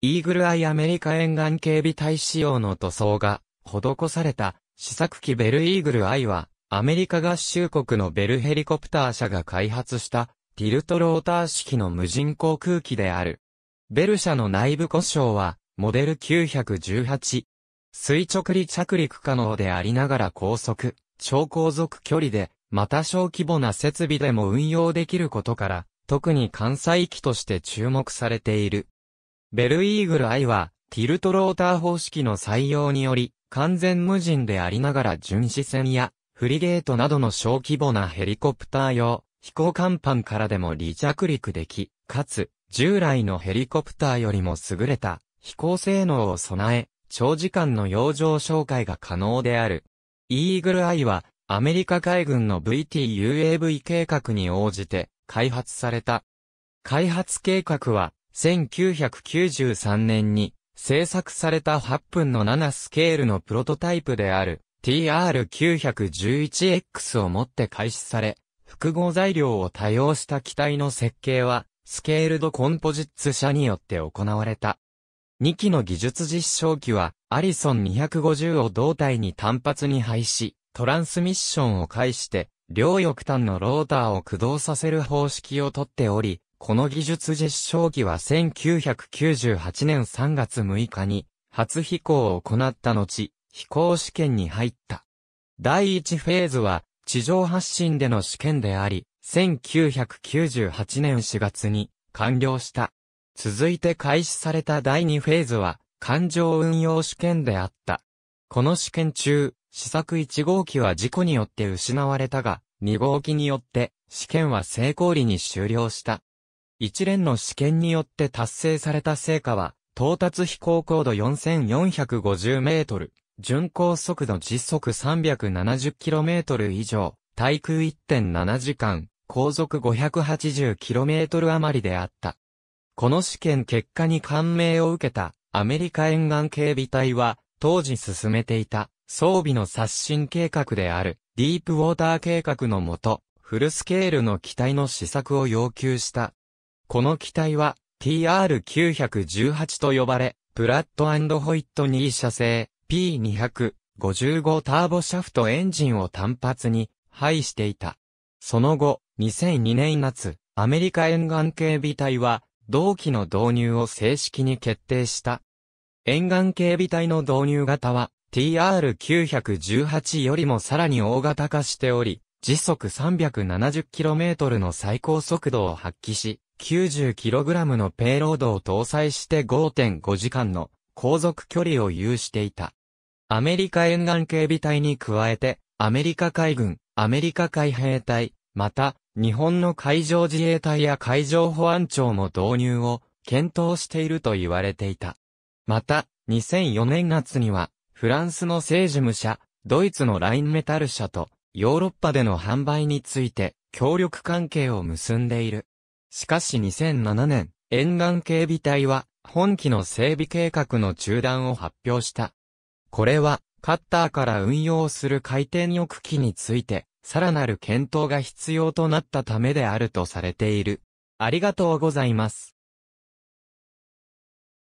イーグルアイアメリカ沿岸警備隊仕様の塗装が施された試作機ベルイーグルアイはアメリカ合衆国のベルヘリコプター社が開発したティルトローター式の無人航空機である。ベル社の内部故障はモデル918。垂直離着陸可能でありながら高速、超高速距離で、また小規模な設備でも運用できることから、特に関西機として注目されている。ベルイーグル I は、ティルトローター方式の採用により、完全無人でありながら巡視船や、フリゲートなどの小規模なヘリコプター用、飛行甲板からでも離着陸でき、かつ、従来のヘリコプターよりも優れた、飛行性能を備え、長時間の洋上紹介が可能である。イーグル I は、アメリカ海軍の VTUAV 計画に応じて、開発された。開発計画は、1993年に制作された8分の7スケールのプロトタイプである TR911X をもって開始され、複合材料を多用した機体の設計は、スケールドコンポジッツ社によって行われた。2機の技術実証機は、アリソン250を胴体に単発に配し、トランスミッションを介して、両翼端のローターを駆動させる方式をとっており、この技術実証機は1998年3月6日に初飛行を行った後、飛行試験に入った。第1フェーズは地上発進での試験であり、1998年4月に完了した。続いて開始された第2フェーズは環状運用試験であった。この試験中、試作1号機は事故によって失われたが、2号機によって試験は成功裏に終了した。一連の試験によって達成された成果は、到達飛行高度4450メートル、巡航速度時速3 7 0トル以上、対空1.7時間、航続5 8 0トル余りであった。この試験結果に感銘を受けたアメリカ沿岸警備隊は、当時進めていた装備の刷新計画であるディープウォーター計画のもと、フルスケールの機体の試作を要求した。この機体は TR918 と呼ばれ、プラットホイット2社製 p 2 55ターボシャフトエンジンを単発に配していた。その後、2002年夏、アメリカ沿岸警備隊は、同期の導入を正式に決定した。沿岸警備隊の導入型は、TR918 よりもさらに大型化しており、時速 370km の最高速度を発揮し、90kg のペイロードを搭載して5.5時間の航続距離を有していた。アメリカ沿岸警備隊に加えて、アメリカ海軍、アメリカ海兵隊、また、日本の海上自衛隊や海上保安庁も導入を検討していると言われていた。また、2004年夏には、フランスの政治無社、ドイツのラインメタル社と、ヨーロッパでの販売について、協力関係を結んでいる。しかし2007年、沿岸警備隊は、本機の整備計画の中断を発表した。これは、カッターから運用する回転翼機について、さらなる検討が必要となったためであるとされている。ありがとうございます。